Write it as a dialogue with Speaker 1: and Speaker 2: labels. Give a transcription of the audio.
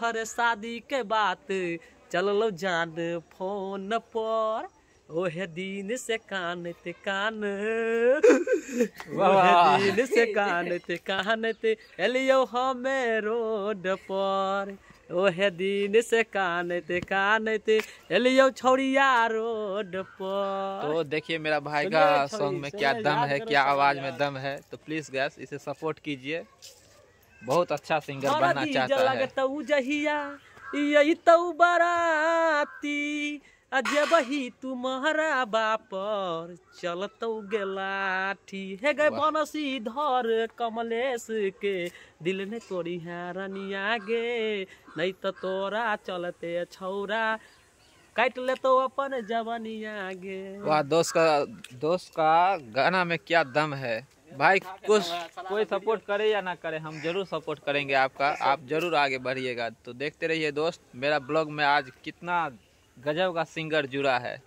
Speaker 1: हर शादी के बात चल लो जान फोन पर ओहे दिन से कान ते कान ओहे दिन से कान ते कान ते एलियो हमे रोड पर ओहे दिन से कान ते कान ते एलियो छोड़िया रोड पर तो
Speaker 2: देखिए मेरा भाई का सॉन्ग में क्या दम है क्या आवाज में दम है तो प्लीज गैस इसे सपोर्ट कीजिए बहुत अच्छा सिंगर बनना चाहता है
Speaker 1: तऊ जहिया यही तऊ बराती अजबही तुम्हारा चल तो गलाठी हे गए बनसी धर कमलेश के दिल ने तोरी है रनिया गे नहीं तो तोरा चलते छौरा काट ले तो अपन
Speaker 2: जवनिया गे वाह दोस्त का दोस्त का गाना में क्या दम है भाई कुछ कोई सपोर्ट करे या ना करे हम जरूर सपोर्ट करेंगे आपका आप जरूर आगे बढ़िएगा तो देखते रहिए दोस्त मेरा ब्लॉग में आज कितना गजब का सिंगर जुड़ा है